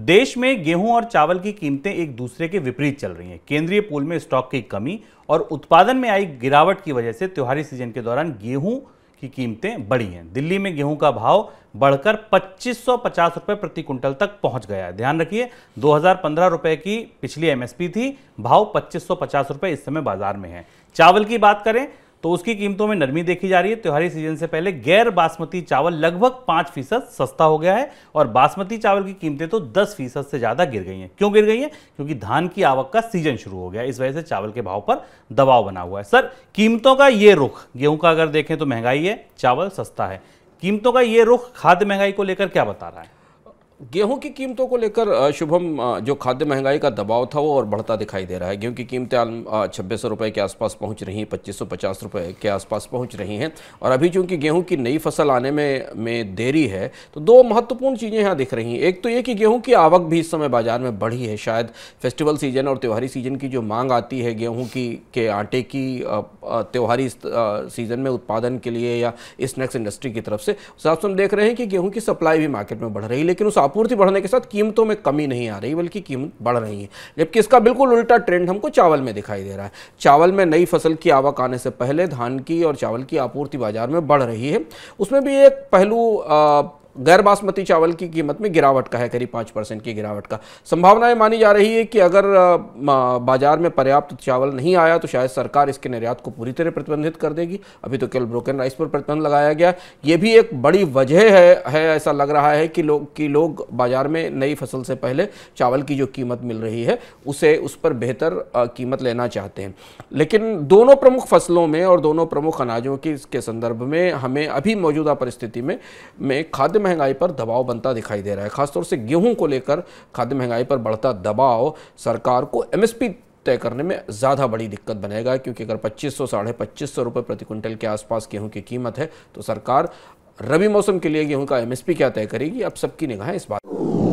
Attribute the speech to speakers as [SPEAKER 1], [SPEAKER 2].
[SPEAKER 1] देश में गेहूं और चावल की कीमतें एक दूसरे के विपरीत चल रही हैं केंद्रीय पूल में स्टॉक की कमी और उत्पादन में आई गिरावट की वजह से त्योहारी सीजन के दौरान गेहूं की कीमतें बढ़ी हैं दिल्ली में गेहूं का भाव बढ़कर 2550 रुपए प्रति क्विंटल तक पहुंच गया है ध्यान रखिए 2015 रुपए की पिछली एमएसपी थी भाव 2550 रुपए इस समय बाजार में है चावल की बात करें तो उसकी कीमतों में नरमी देखी जा रही है त्योहारी सीजन से पहले गैर बासमती चावल लगभग पांच फीसद सस्ता हो गया है और बासमती चावल की कीमतें तो दस फीसद से ज़्यादा गिर गई हैं क्यों गिर गई हैं क्योंकि धान की आवक का सीजन शुरू हो गया इस वजह से चावल के भाव पर दबाव बना हुआ है सर कीमतों का ये रुख गेहूं का अगर देखें तो महंगाई है चावल सस्ता है कीमतों का ये रुख खाद्य महंगाई को लेकर क्या बता रहा है गेहूं की कीमतों
[SPEAKER 2] को लेकर शुभम जो खाद्य महंगाई का दबाव था वो और बढ़ता दिखाई दे रहा है गेहूं की कीमतें छब्बीस सौ रुपये के आसपास पहुंच रही हैं पच्चीस सौ पचास रुपये के आसपास पहुंच रही हैं और अभी चूंकि गेहूं की नई फसल आने में में देरी है तो दो महत्वपूर्ण चीज़ें यहाँ दिख रही हैं एक तो ये कि गेहूँ की आवक भी इस समय बाजार में बढ़ी है शायद फेस्टिवल सीजन और त्यौहारी सीजन की जो मांग आती है गेहूँ की के आटे की त्यौहारी सीजन में उत्पादन के लिए या स्नैक्स इंडस्ट्री की तरफ से उस हिसाब से हम देख रहे हैं कि गेहूँ की सप्लाई भी मार्केट में बढ़ रही है लेकिन उस आपूर्ति बढ़ने के साथ कीमतों में कमी नहीं आ रही बल्कि कीमत बढ़ रही है जबकि इसका बिल्कुल उल्टा ट्रेंड हमको चावल में दिखाई दे रहा है चावल में नई फसल की आवक आने से पहले धान की और चावल की आपूर्ति बाजार में बढ़ रही है उसमें भी एक पहलू गैर बासमती चावल की कीमत में गिरावट का है करीब पाँच परसेंट की गिरावट का संभावनाएं मानी जा रही है कि अगर बाजार में पर्याप्त चावल नहीं आया तो शायद सरकार इसके निर्यात को पूरी तरह प्रतिबंधित कर देगी अभी तो केवल ब्रोकन राइस पर प्रतिबंध लगाया गया ये भी एक बड़ी वजह है, है ऐसा लग रहा है कि लोग कि लोग बाजार में नई फसल से पहले चावल की जो कीमत मिल रही है उसे उस पर बेहतर कीमत लेना चाहते हैं लेकिन दोनों प्रमुख फसलों में और दोनों प्रमुख अनाजों की के संदर्भ में हमें अभी मौजूदा परिस्थिति में में खाद्य महंगाई पर दबाव बनता दिखाई दे रहा है खासतौर से गेहूं को लेकर खाद्य महंगाई पर बढ़ता दबाव सरकार को एमएसपी तय करने में ज़्यादा बड़ी दिक्कत बनेगा क्योंकि अगर पच्चीस सौ साढ़े पच्चीस सौ रुपये प्रति क्विंटल के आसपास गेहूं की कीमत है तो सरकार रबी मौसम के लिए गेहूं का एमएसपी क्या तय करेगी अब सबकी निगाहें इस बात